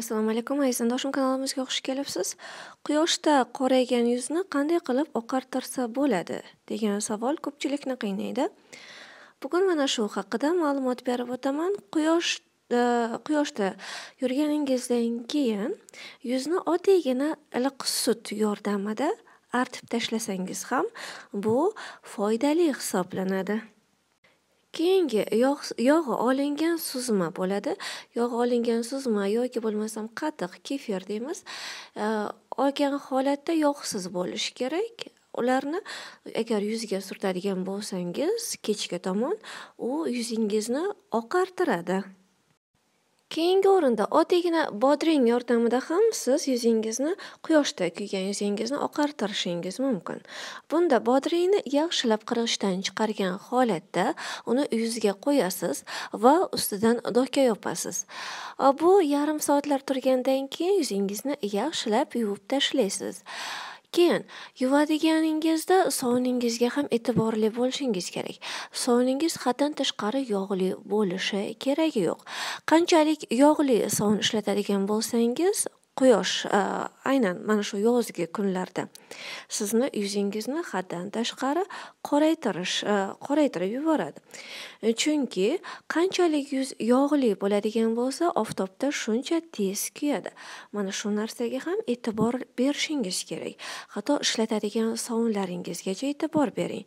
assalomu alaykum aziz doshim kanalimizga xush kelibsiz quyoshda qoraygan yuzni qanday qilib oqartirsa bo'ladi degan savol ko'pchilikni qiynaydi bugun mana shu haqida ma'lumot berib o'taman quyosh e, quyoshda yurganingizdan keyin yuzni oddiygina iliq sut yordamida artib tashlasangiz ham bu foydali hisoblanadi Keyingi yog' yog'i olingan suzma bo'ladi. Yog' olingan suzma yoki bo'lmasam qatiq, kefir deymiz. Olgan holatda yog'siz bo'lishi kerak. Ularni agar yuzga surtadigan bo'lsangiz, kechga tomon u yuzingizni oqartiradi. keyingi o'rinda oddiygina bodring yordamida ham siz yuzingizni quyoshda kuygan yuzingizni oqartirishingiz mumkin bunda bodringni yaxshilab qirg'ichdan chiqargan holatda uni yuzga qo'yasiz va ustidan doka yopasiz bu yarim soatlar turgandan keyin yuzingizni yaxshilab yuvib tashlaysiz Keyin yuvadiganingizda soningizga ham e'tiborli bo'lishingiz kerak. soningiz haddan tashqari yog'li bo'lishi keragi yo'q. Qanchalik yog'li son ishlatadigan bo'lsangiz, quyosh e, aynan mana shu yozgi kunlarda sizni yuzingizni haddan tashqari qoraytirish e, qoraytirib yuboradi chunki qanchalik yuz yog'li bo'ladigan bo'lsa oftobda shuncha tez kuyadi mana shu narsaga ham e'tibor berishingiz kerak hatto ishlatadigan sovunlaringizgacha e'tibor bering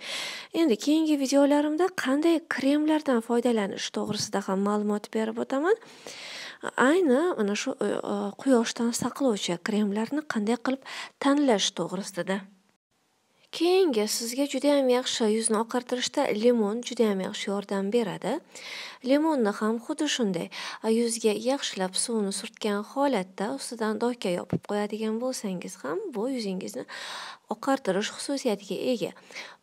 endi keyingi videolarimda qanday kremlardan foydalanish to'g'risida ham ma'lumot berib o'taman ayni mana shu e, e, quyoshdan saqlovchi kremlarni qanday qilib tanlash to'g'risida keyingi sizga juda ham yaxshi yuzni oqartirishda limon juda ham yaxshi yordam beradi limonni ham xuddi shunday yuzga yaxshilab suvni surtgan holatda ustidan doka yopib qo'yadigan bo'lsangiz ham bu yuzingizni oqartirish xususiyatiga ega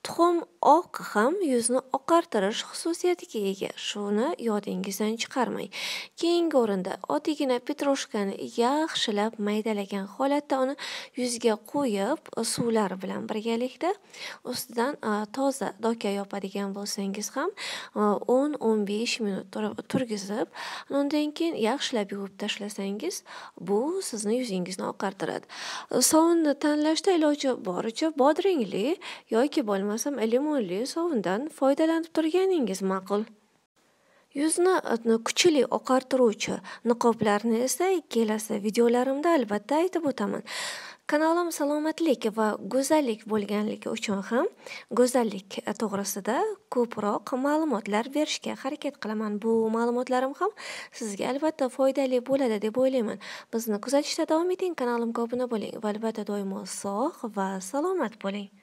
tuxum oq ham yuzni oqartirish xususiyatiga ega shuni yodingizdan chiqarmang keyingi o'rinda oddiygina petrushkani yaxshilab maydalagan holatda uni yuzga qo'yib suvlar bilan birgalikda kerakda ustidan toza doka yopadigan bo'lsangiz ham o'n o'n besh minut turgizib undan keyin yaxshilab yuvib tashlasangiz bu sizni yuzingizni oqartiradi sovunni tanlashda iloji boricha bodringli yoki bo'lmasam limonli sovundan foydalanib turganingiz ma'qul yuzni kuchli oqartiruvchi niqoblarni esa kelasi videolarimda albatta aytib o'taman kanalim salomatlik va go'zallik bo'lganligi uchun ham go'zallik e, to'g'risida ko'proq ma'lumotlar berishga harakat qilaman bu ma'lumotlarim ham sizga albatta foydali bo'ladi deb o'ylayman bizni kuzatishda davom eting kanalimga obuna bo'ling va albatta doimo sog' va salomat bo'ling